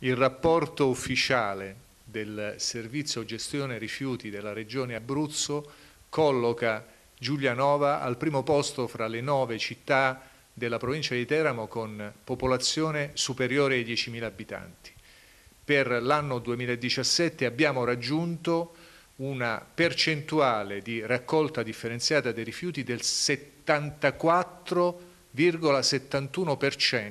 il rapporto ufficiale del servizio gestione rifiuti della regione Abruzzo colloca Giulianova al primo posto fra le nove città della provincia di Teramo con popolazione superiore ai 10.000 abitanti. Per l'anno 2017 abbiamo raggiunto una percentuale di raccolta differenziata dei rifiuti del 74,71%,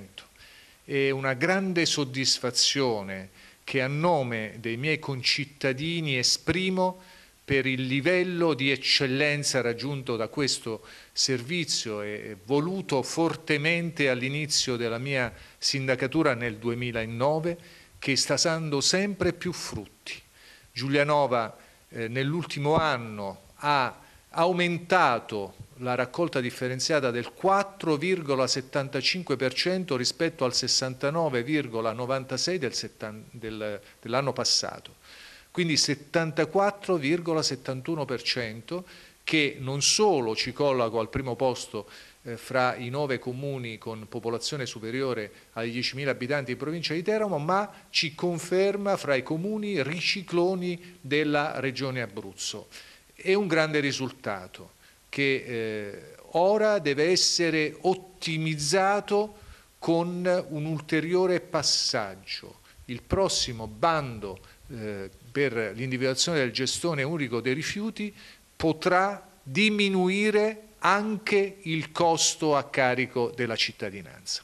e una grande soddisfazione che a nome dei miei concittadini esprimo per il livello di eccellenza raggiunto da questo servizio e voluto fortemente all'inizio della mia sindacatura nel 2009 che sta dando sempre più frutti. Giulianova eh, nell'ultimo anno ha aumentato la raccolta differenziata del 4,75% rispetto al 69,96 del dell'anno passato, quindi 74,71% che non solo ci colloca al primo posto eh, fra i nove comuni con popolazione superiore ai 10.000 abitanti in provincia di Teramo, ma ci conferma fra i comuni ricicloni della regione Abruzzo. È un grande risultato che eh, ora deve essere ottimizzato con un ulteriore passaggio. Il prossimo bando eh, per l'individuazione del gestone unico dei rifiuti potrà diminuire anche il costo a carico della cittadinanza.